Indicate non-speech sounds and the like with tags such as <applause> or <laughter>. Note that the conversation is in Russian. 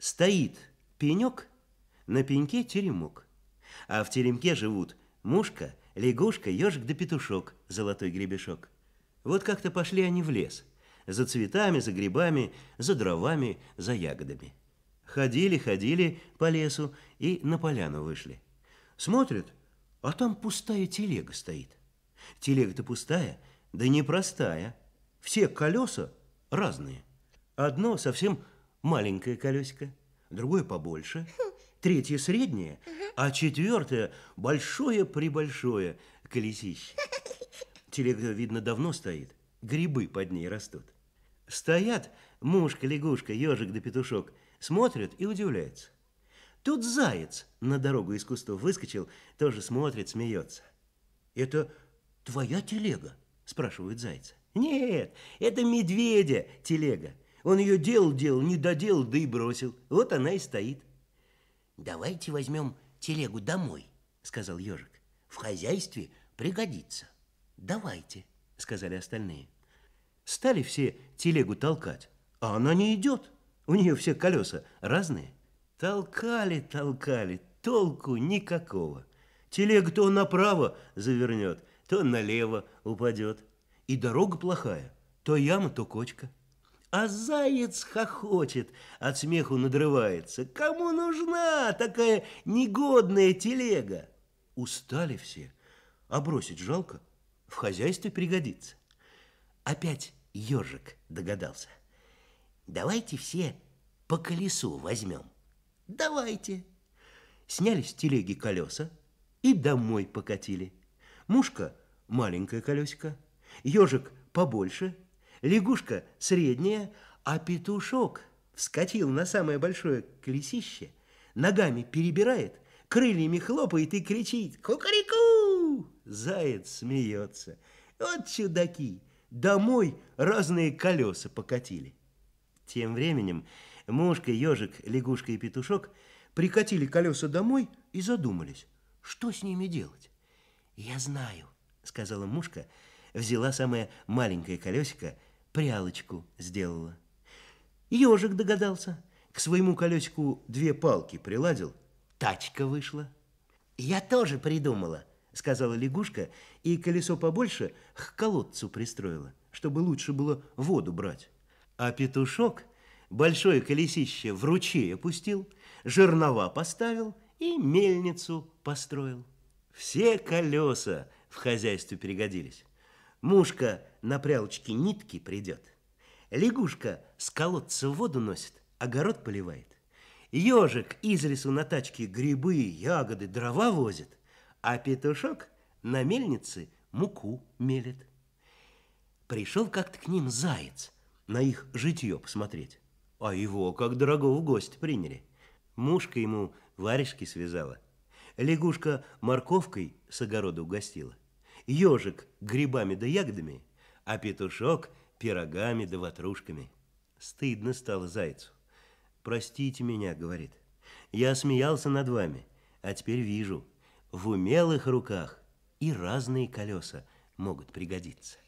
Стоит пенек, на пеньке теремок. А в теремке живут мушка, лягушка, ежик да петушок, золотой гребешок. Вот как-то пошли они в лес. За цветами, за грибами, за дровами, за ягодами. Ходили, ходили по лесу и на поляну вышли. Смотрят, а там пустая телега стоит. Телега-то пустая, да непростая. Все колеса разные. Одно совсем маленькое колесико, другое побольше, <laughs> третье среднее, а четвертое большое прибольшое колесище. <laughs> Телега, видно, давно стоит, грибы под ней растут. Стоят мушка, лягушка, ежик да петушок, смотрят и удивляются. Тут заяц на дорогу из кустов выскочил, тоже смотрит, смеется. «Это твоя телега?» – спрашивают зайца. «Нет, это медведя телега. Он ее делал-делал, не доделал, да и бросил. Вот она и стоит. «Давайте возьмем телегу домой», — сказал ежик. «В хозяйстве пригодится». «Давайте», — сказали остальные. Стали все телегу толкать, а она не идет. У нее все колеса разные. Толкали, толкали, толку никакого. Телега то направо завернет, то налево упадет. И дорога плохая, то яма, то кочка. А заяц хохочет, от смеху надрывается. Кому нужна такая негодная телега? Устали все, а бросить жалко, в хозяйстве пригодится. Опять ежик догадался. Давайте все по колесу возьмем. Давайте. Сняли с телеги колеса и домой покатили. Мушка маленькое колесико, ежик побольше – Лягушка средняя, а петушок вскочил на самое большое колесище, ногами перебирает, крыльями хлопает и кричит «Кукареку!» Заяц смеется. Вот чудаки! Домой разные колеса покатили. Тем временем мушка, ежик, лягушка и петушок прикатили колеса домой и задумались, что с ними делать. «Я знаю», — сказала мушка, взяла самое маленькое колесико прялочку сделала. Ежик догадался, к своему колесику две палки приладил, тачка вышла. «Я тоже придумала», — сказала лягушка, и колесо побольше к колодцу пристроила, чтобы лучше было воду брать. А петушок большое колесище в ручей опустил, жернова поставил и мельницу построил. Все колеса в хозяйстве пригодились. Мушка на прялочке нитки придет. Лягушка с колодца воду носит, огород поливает. Ежик из лесу на тачке грибы, ягоды, дрова возит, а петушок на мельнице муку мелет. Пришел как-то к ним заяц на их житье посмотреть, а его как дорогого в гости приняли. Мушка ему варежки связала, лягушка морковкой с огорода угостила – ежик грибами да ягодами, а петушок пирогами да ватрушками. Стыдно стало зайцу. «Простите меня», — говорит, — «я смеялся над вами, а теперь вижу, в умелых руках и разные колеса могут пригодиться».